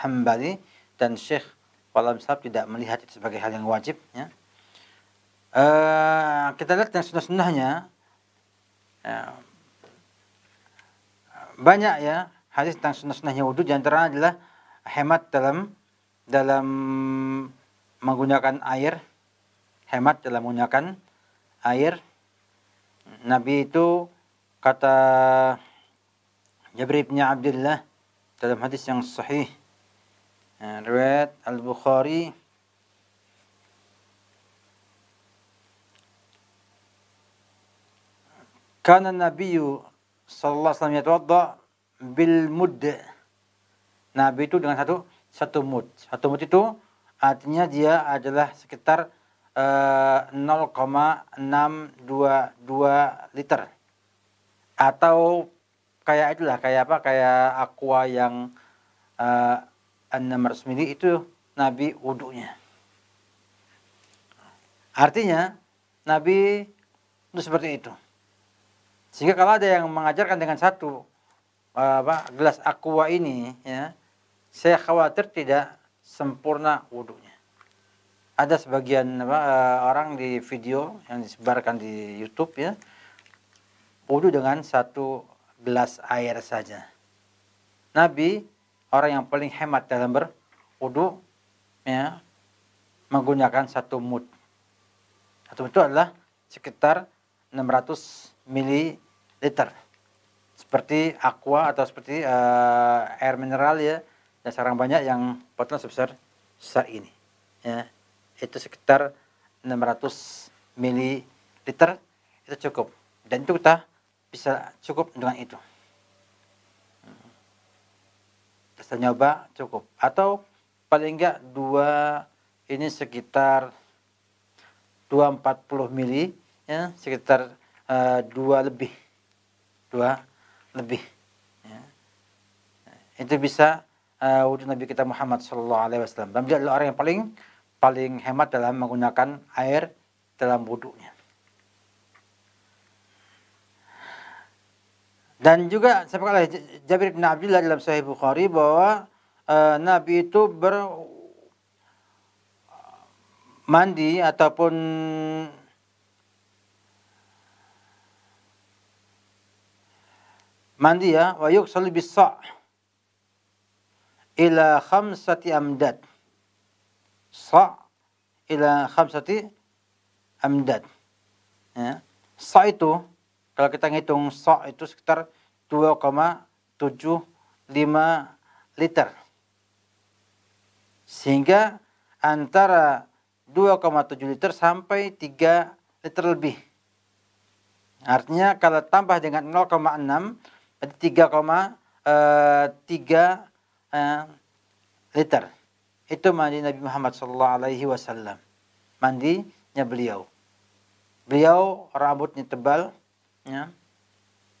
Hambali dan Syekh Walam Sahab tidak melihat itu sebagai hal yang wajib. Ya. Uh, kita lihat yang sunnah-sunnahnya uh, banyak ya hadis tentang sunnah-sunnahnya wudhu di antara adalah hemat dalam dalam menggunakan air, hemat dalam menggunakan air. Nabi itu kata Jabir bin Abdullah dalam hadis yang sahih eh, riwayat Al-Bukhari kana النبي sallallahu alaihi wasallam yatawadda bil بالمد Nabi itu dengan satu satu mut. Satu mut itu artinya dia adalah sekitar uh, eh, 0,622 liter. Atau kayak itulah, kayak apa? Kayak aqua yang uh, 600 ml itu Nabi wudhunya. Artinya Nabi itu seperti itu. Sehingga kalau ada yang mengajarkan dengan satu eh, apa, gelas aqua ini, ya saya khawatir tidak sempurna wudhunya. Ada sebagian apa, eh, orang di video yang disebarkan di YouTube ya, wudhu dengan satu gelas air saja. Nabi orang yang paling hemat dalam berwudhu ya, menggunakan satu mut. Satu mut itu adalah sekitar 600 ml seperti aqua atau seperti uh, air mineral ya dan nah, sekarang banyak yang potongan sebesar besar ini ya itu sekitar 600 ml itu cukup dan itu kita bisa cukup dengan itu kita hmm. nyoba cukup atau paling enggak dua ini sekitar 240 ml ya sekitar uh, dua lebih dua lebih ya. Nah, itu bisa uh, eh, wudhu Nabi kita Muhammad Shallallahu Alaihi Wasallam. Dan beliau adalah orang yang paling paling hemat dalam menggunakan air dalam wudhunya. Dan juga saya oleh Jabir bin Abdullah dalam Sahih Bukhari bahwa uh, Nabi itu ber mandi ataupun mandi ya wa salibisah ila khamsati amdad. Sa ila khamsati amdad. Ya. Sa itu kalau kita ngitung sa itu sekitar 2,75 liter. Sehingga antara 2,7 liter sampai 3 liter lebih. Artinya kalau tambah dengan 0,6 berarti 3, 3 uh, eh, liter. Itu mandi Nabi Muhammad sallallahu alaihi wasallam. Mandinya beliau. Beliau rambutnya tebal ya,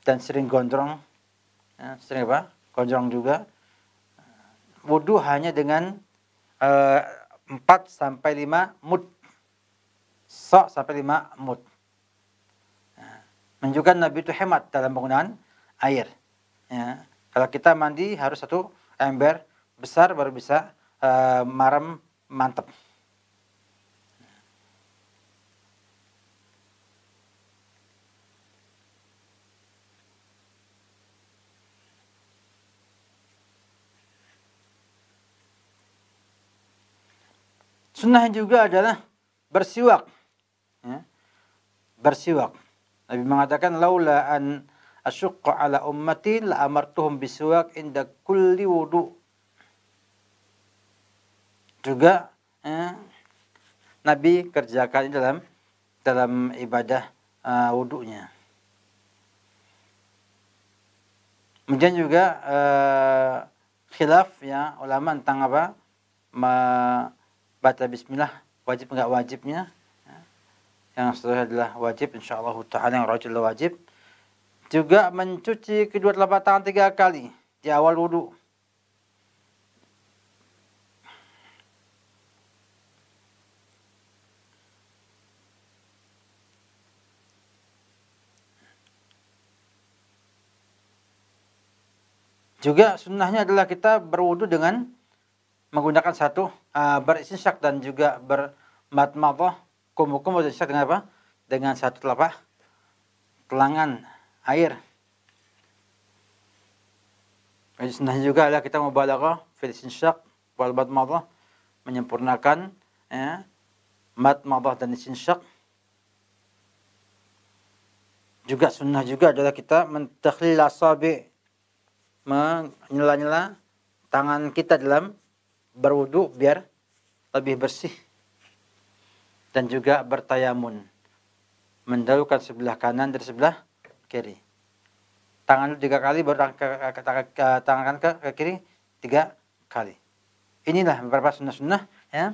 dan sering gondrong. Ya, sering apa? Gondrong juga. Wudhu hanya dengan uh, eh, 4 sampai 5 mut. Sok sampai 5 mut. Ya. Menunjukkan Nabi itu hemat dalam penggunaan air. Ya. Kalau kita mandi harus satu ember besar baru bisa uh, marem mantep. Sunnah juga adalah bersiwak. Ya. Bersiwak. Nabi mengatakan laula an asyukku ala ummati la amartuhum biswak inda kulli wudu juga eh, Nabi kerjakan dalam dalam ibadah uh, wudunya Kemudian juga uh, khilaf ya ulama tentang apa baca bismillah wajib enggak wajibnya. Ya, yang seterusnya adalah wajib insyaallah taala yang rajul wajib. Juga mencuci kedua telapak tangan tiga kali di awal wudhu. Juga sunnahnya adalah kita berwudhu dengan menggunakan satu uh, beristinsyak dan juga bermatmatoh kumu-kumu dengan apa? Dengan satu telapak telangan air. Sunnah juga adalah kita mubalaghah fil insyak wal mabah menyempurnakan ya, mabah dan sinshak Juga sunnah juga adalah kita mentakhlil asabi menyela-nyela tangan kita dalam berwudu biar lebih bersih dan juga bertayamun mendahulukan sebelah kanan dari sebelah kiri tangan tiga kali baru tangan, ke, tangan ke, kiri tiga kali inilah beberapa sunnah-sunnah ya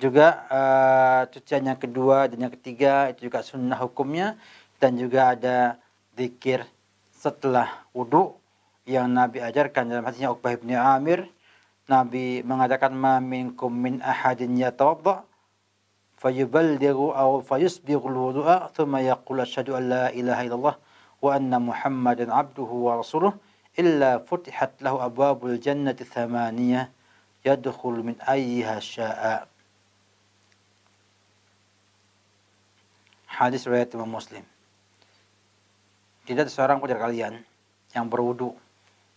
juga uh, cucian yang kedua dan yang ketiga itu juga sunnah hukumnya dan juga ada zikir setelah wudhu yang Nabi ajarkan dalam hadisnya Uqbah bin Amir Nabi mengatakan ma minkum min ahadin yatawadda fayuballighu aw fayusbighul wudu'a thumma yaqul asyhadu an la ilaha illallah wa anna muhammadan abduhu wa rasuluh illa futihat lahu abwabul jannati thamaniyah yadkhul min ayyiha syaa Hadis riwayat Imam Muslim Tidak ada seorang pun dari kalian yang berwudu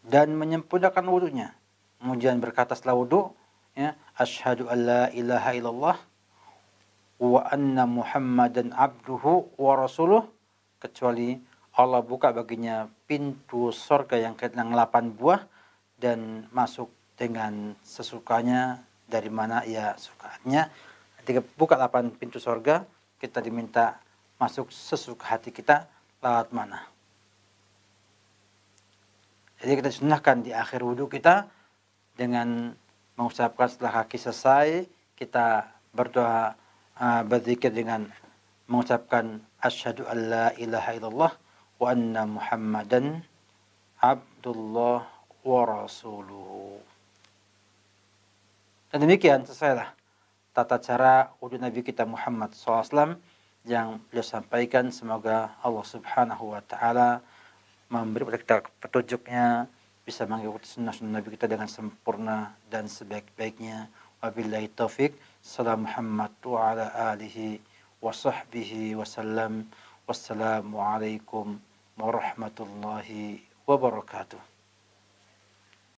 dan menyempurnakan wudunya kemudian berkata setelah wudu ya asyhadu alla ilaha illallah wa anna Muhammadan abduhu wa rasuluh kecuali Allah buka baginya pintu surga yang ke-8 buah dan masuk dengan sesukanya dari mana ia sukanya. Ketika buka 8 pintu surga, kita diminta masuk sesuka hati kita lewat mana. Jadi kita sunnahkan di akhir wudhu kita dengan mengucapkan setelah kaki selesai, kita berdoa uh, berzikir dengan mengucapkan asyhadu alla ilaha illallah wa anna muhammadan abdullah wa rasuluhu. Dan demikian selesailah tata cara wudhu Nabi kita Muhammad SAW yang beliau sampaikan semoga Allah Subhanahu wa taala memberi kita petunjuknya bisa mengikuti sunnah-sunnah Nabi kita dengan sempurna dan sebaik-baiknya. Wabillahi taufik. صلى محمد وعلى آله وصحبه وسلم والسلام عليكم ورحمة الله وبركاته